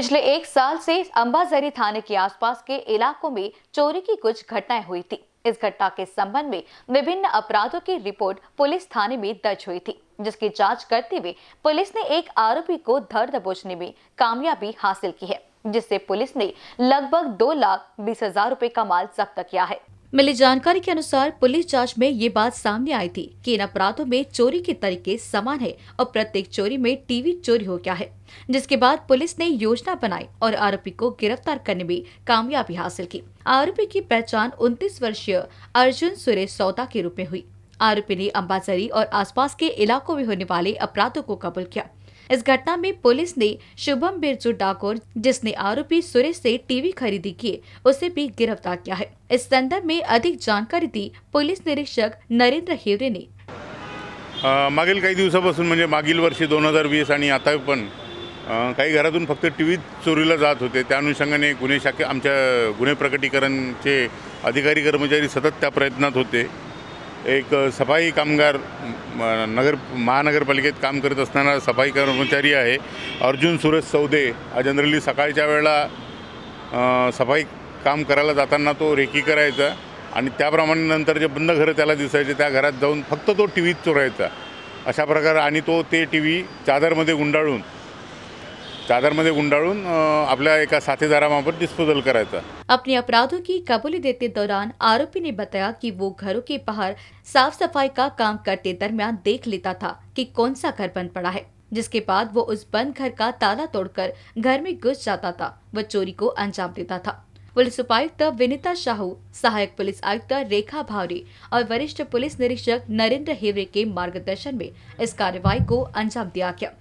पिछले एक साल से अम्बाजरी थाने के आसपास के इलाकों में चोरी की कुछ घटनाएं हुई थी इस घटना के संबंध में विभिन्न अपराधों की रिपोर्ट पुलिस थाने में दर्ज हुई थी जिसकी जांच करते हुए पुलिस ने एक आरोपी को धर दबोचने में कामयाबी हासिल की है जिससे पुलिस ने लगभग दो लाख बीस हजार रूपए का माल जब्त किया है मिली जानकारी के अनुसार पुलिस जांच में ये बात सामने आई थी कि इन अपराधों में चोरी के तरीके समान है और प्रत्येक चोरी में टीवी चोरी हो गया है जिसके बाद पुलिस ने योजना बनाई और आरोपी को गिरफ्तार करने में कामयाबी हासिल की आरोपी की पहचान 29 वर्षीय अर्जुन सुरेश सौदा के रूप में हुई आरोपी ने अम्बाजरी और आसपास के इलाकों में होने वाले अपराधों को कबूल किया इस घटना में पुलिस ने शुभम बिरजू डाकोर जिसने आरोपी सुरेश से टीवी खरीदी की उसे भी गिरफ्तार किया है इस संदर्भ में अधिक जानकारी दी पुलिस निरीक्षक नरेंद्र हेवरे ने मागील काही दिवसापासून म्हणजे मागील वर्षी दोन हजार वीस आणि आता पण काही घरातून फक्त टी व्ही चोरीला जात होते त्या अनुषंगाने गुन्हे शाखे आमच्या गुन्हे प्रकटीकरणचे अधिकारी कर्मचारी सतत त्या प्रयत्नात होते एक सफाई कामगार नगर महानगरपालिकेत काम करत असणारा सफाई कर्मचारी आहे अर्जुन सुरेश सौदे हा जनरली सकाळच्या वेळेला सफाई काम करायला जाताना तो रेकी करायचा आणि त्याप्रमाणे नंतर जे बंद घरं त्याला दिसायचे त्या घरात जाऊन फक्त तो टी व्हीत चोरायचा अशा प्रकारे आणि तो ते टी व्ही चादरमध्ये गुंडाळून चादरमध्ये गुंडाळून अपना एक साथीदारामाफत डिस्पोजल करायचा अपने अपराधों की कबूली देते दौरान आरोपी ने बताया कि वो घरों के बाहर साफ सफाई का काम करते दरमियान देख लेता था कि कौन सा घर बंद पड़ा है जिसके बाद वो उस बंद घर का ताला तोड़कर घर में घुस जाता था व चोरी को अंजाम देता था पुलिस उपायुक्त विनीता शाहू सहायक पुलिस आयुक्त रेखा भावरी और वरिष्ठ पुलिस निरीक्षक नरेंद्र हेवरे के मार्गदर्शन में इस कार्रवाई को अंजाम दिया गया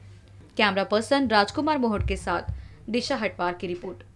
कैमरा पर्सन राजकुमार मोहट के साथ दिशा हटवार की रिपोर्ट